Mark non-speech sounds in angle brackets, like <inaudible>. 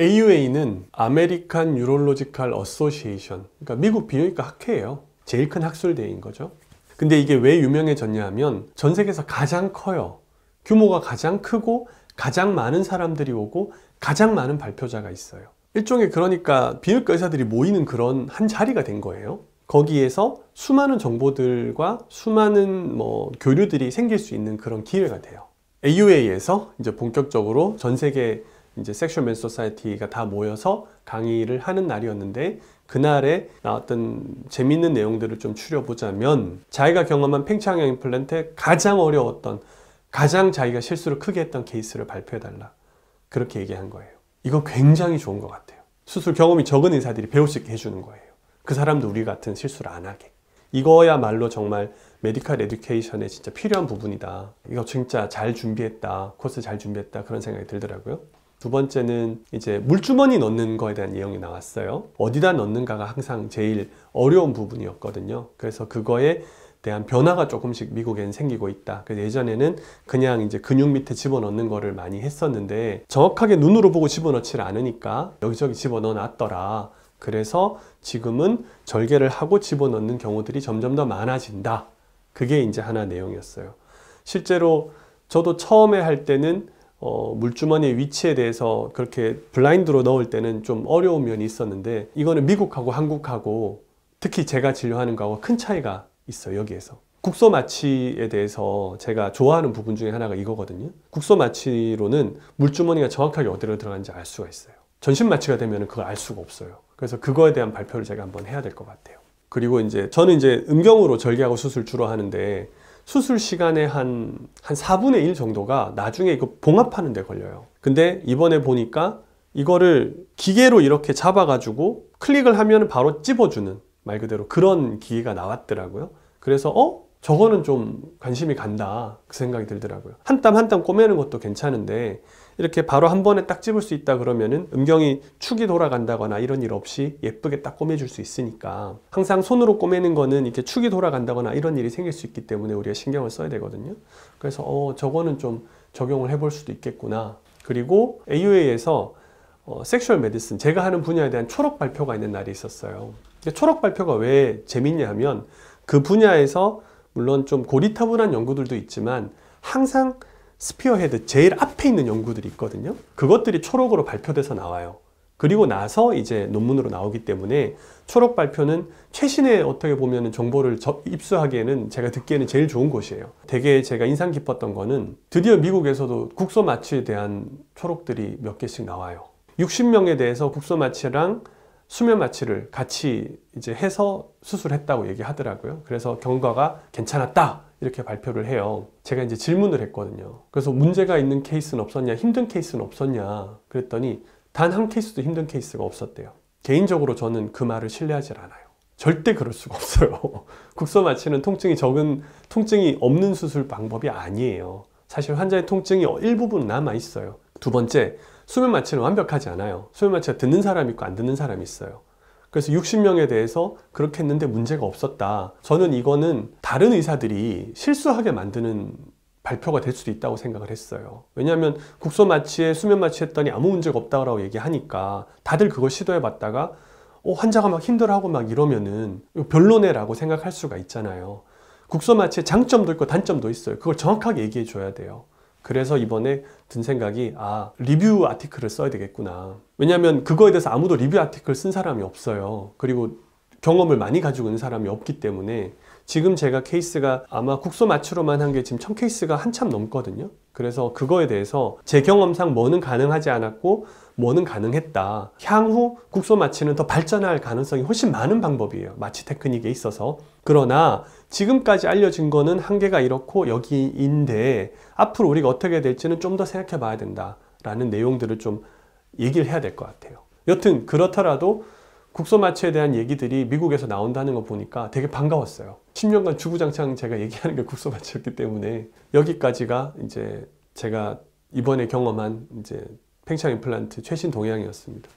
AUA는 아메리칸 유롤로지컬 어소시에이션 그러니까 미국 비뇨기과 학회예요 제일 큰 학술대회인 거죠 근데 이게 왜 유명해졌냐 하면 전 세계에서 가장 커요 규모가 가장 크고 가장 많은 사람들이 오고 가장 많은 발표자가 있어요 일종의 그러니까 비뇨기과 의사들이 모이는 그런 한 자리가 된 거예요 거기에서 수많은 정보들과 수많은 뭐 교류들이 생길 수 있는 그런 기회가 돼요 AUA에서 이제 본격적으로 전 세계 이제 섹슈얼 맨 소사이티가 다 모여서 강의를 하는 날이었는데 그날에 나왔던 재미있는 내용들을 좀 추려보자면 자기가 경험한 팽창형 임플란트의 가장 어려웠던 가장 자기가 실수를 크게 했던 케이스를 발표해달라 그렇게 얘기한 거예요 이거 굉장히 좋은 것 같아요 수술 경험이 적은 의사들이 배울 수 있게 해주는 거예요 그 사람도 우리 같은 실수를 안 하게 이거야말로 정말 메디컬 에듀케이션에 진짜 필요한 부분이다. 이거 진짜 잘 준비했다. 코스 잘 준비했다. 그런 생각이 들더라고요. 두 번째는 이제 물주머니 넣는 거에 대한 내용이 나왔어요. 어디다 넣는가가 항상 제일 어려운 부분이었거든요. 그래서 그거에 대한 변화가 조금씩 미국엔 생기고 있다. 그래서 예전에는 그냥 이제 근육 밑에 집어넣는 거를 많이 했었는데 정확하게 눈으로 보고 집어넣지를 않으니까 여기저기 집어넣어 놨더라. 그래서 지금은 절개를 하고 집어넣는 경우들이 점점 더 많아진다. 그게 이제 하나 내용이었어요. 실제로 저도 처음에 할 때는 어, 물주머니 의 위치에 대해서 그렇게 블라인드로 넣을 때는 좀 어려운 면이 있었는데 이거는 미국하고 한국하고 특히 제가 진료하는 거하고 큰 차이가 있어요 여기에서 국소 마취에 대해서 제가 좋아하는 부분 중에 하나가 이거거든요 국소 마취로는 물주머니가 정확하게 어디로 들어가는지 알 수가 있어요 전신 마취가 되면 그걸 알 수가 없어요 그래서 그거에 대한 발표를 제가 한번 해야 될 것 같아요 그리고 이제 저는 이제 음경으로 절개하고 수술 주로 하는데 수술 시간의 한, 한 4분의 1 정도가 나중에 이거 그 봉합하는 데 걸려요. 근데 이번에 보니까 이거를 기계로 이렇게 잡아가지고 클릭을 하면 바로 찝어주는 말 그대로 그런 기계가 나왔더라고요. 그래서 어? 저거는 좀 관심이 간다 그 생각이 들더라고요 한 땀 한땀 꼬매는 것도 괜찮은데 이렇게 바로 한 번에 딱 집을 수 있다 그러면은 음경이 축이 돌아간다거나 이런 일 없이 예쁘게 딱 꼬매줄 수 있으니까 항상 손으로 꼬매는 거는 이렇게 축이 돌아간다거나 이런 일이 생길 수 있기 때문에 우리가 신경을 써야 되거든요 그래서 어 저거는 좀 적용을 해볼 수도 있겠구나 그리고 AUA에서 어, 섹슈얼 메디슨 제가 하는 분야에 대한 초록 발표가 있는 날이 있었어요 초록 발표가 왜 재밌냐 하면 그 분야에서 물론 좀 고리타분한 연구들도 있지만 항상 스피어헤드 제일 앞에 있는 연구들이 있거든요. 그것들이 초록으로 발표돼서 나와요. 그리고 나서 이제 논문으로 나오기 때문에 초록 발표는 최신의 어떻게 보면 정보를 입수하기에는 제가 듣기에는 제일 좋은 곳이에요. 되게 제가 인상 깊었던 거는 드디어 미국에서도 국소 마취에 대한 초록들이 몇 개씩 나와요. 60명에 대해서 국소 마취랑 수면 마취를 같이 이제 해서 수술했다고 얘기하더라고요. 그래서 경과가 괜찮았다 이렇게 발표를 해요. 제가 이제 질문을 했거든요. 그래서 문제가 있는 케이스는 없었냐, 힘든 케이스는 없었냐 그랬더니 단 한 케이스도 힘든 케이스가 없었대요. 개인적으로 저는 그 말을 신뢰하지 않아요. 절대 그럴 수가 없어요. <laughs> 국소 마취는 통증이 적은 통증이 없는 수술 방법이 아니에요. 사실 환자의 통증이 일부분 남아 있어요. 두 번째, 수면 마취는 완벽하지 않아요. 수면 마취가 듣는 사람이 있고 안 듣는 사람이 있어요. 그래서 60명에 대해서 그렇게 했는데 문제가 없었다. 저는 이거는 다른 의사들이 실수하게 만드는 발표가 될 수도 있다고 생각을 했어요. 왜냐하면 국소 마취에 수면 마취했더니 아무 문제가 없다고 얘기하니까 다들 그걸 시도해 봤다가 어, 환자가 막 힘들어하고 막 이러면은 별로네라고 생각할 수가 있잖아요. 국소 마취의 장점도 있고 단점도 있어요. 그걸 정확하게 얘기해 줘야 돼요. 그래서 이번에 든 생각이 아 리뷰 아티클을 써야 되겠구나 왜냐하면 그거에 대해서 아무도 리뷰 아티클 쓴 사람이 없어요 그리고 경험을 많이 가지고 있는 사람이 없기 때문에 지금 제가 케이스가 아마 국소 마취로만 한 게 지금 천 케이스가 한참 넘거든요. 그래서 그거에 대해서 제 경험상 뭐는 가능하지 않았고 뭐는 가능했다. 향후 국소 마취는 더 발전할 가능성이 훨씬 많은 방법이에요. 마취 테크닉에 있어서. 그러나 지금까지 알려진 거는 한계가 이렇고 여기인데 앞으로 우리가 어떻게 될지는 좀 더 생각해 봐야 된다라는 내용들을 좀 얘기를 해야 될 것 같아요. 여튼 그렇더라도 국소마취에 대한 얘기들이 미국에서 나온다는 거 보니까 되게 반가웠어요. 10년간 주구장창 제가 얘기하는 게 국소마취였기 때문에 여기까지가 이제 제가 이번에 경험한 이제 팽창 임플란트 최신 동향이었습니다.